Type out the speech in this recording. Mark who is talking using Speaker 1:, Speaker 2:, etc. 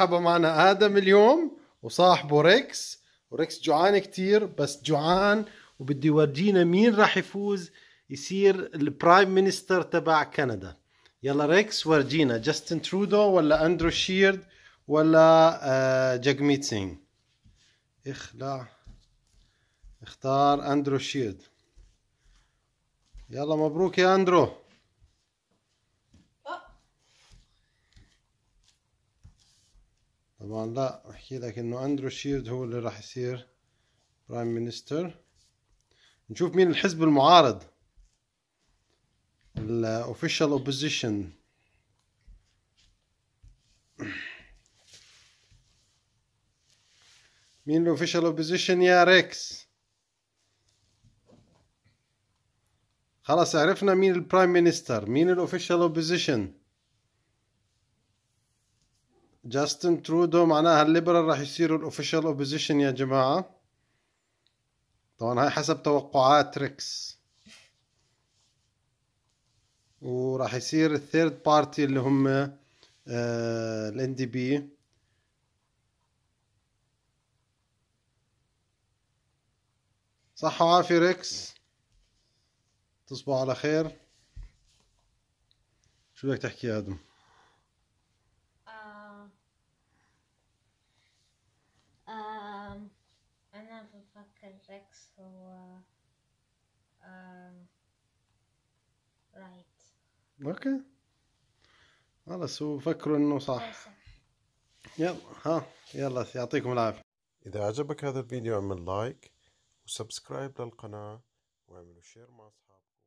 Speaker 1: مرحبا معنا ادم اليوم وصاحبه ريكس وريكس جوعان كتير بس جوعان وبده يورجينا مين راح يفوز يصير البرايم مينستر تبع كندا يلا ريكس ورجينا جاستن ترودو ولا اندرو شيرد ولا آه، جاكميت سينغ اخلع اختار اندرو شيرد يلا مبروك يا اندرو طبعا لا بحكي لك انه اندرو شيرد هو اللي راح يصير برايم مينستر نشوف مين الحزب المعارض الاوفيشال اوبوزيشن مين الاوفيشال اوبوزيشن يا ريكس خلاص عرفنا مين البرايم مينستر مين الاوفيشال اوبوزيشن جاستن ترودو معناها الليبرال راح يصيروا الاوفيشال اوبوزيشن يا جماعه طبعا هاي حسب توقعات ريكس وراح يصير الثيرد بارتي اللي هم الان دي بي صحة وعافية ريكس تصبحوا على خير شو بدك تحكي يا ادم اوكي خلاص وفكروا انه صح يلا ها يلا يعطيكم العافيه اذا عجبك هذا الفيديو اعمل لايك وسبسكرايب للقناه واعملوا شير مع اصحابك